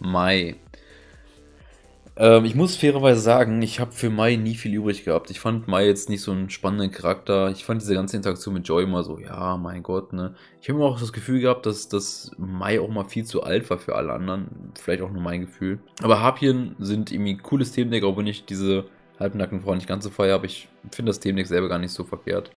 Mai. Ähm, ich muss fairerweise sagen, ich habe für Mai nie viel übrig gehabt. Ich fand Mai jetzt nicht so einen spannenden Charakter. Ich fand diese ganze Interaktion mit Joy immer so, ja, mein Gott, ne. Ich habe immer auch das Gefühl gehabt, dass, dass Mai auch mal viel zu alt war für alle anderen. Vielleicht auch nur mein Gefühl. Aber Harpien sind irgendwie cooles Themendeck, auch wenn ich diese halbnackten Frauen nicht ganz so feier, aber ich finde das Themendeck selber gar nicht so verkehrt.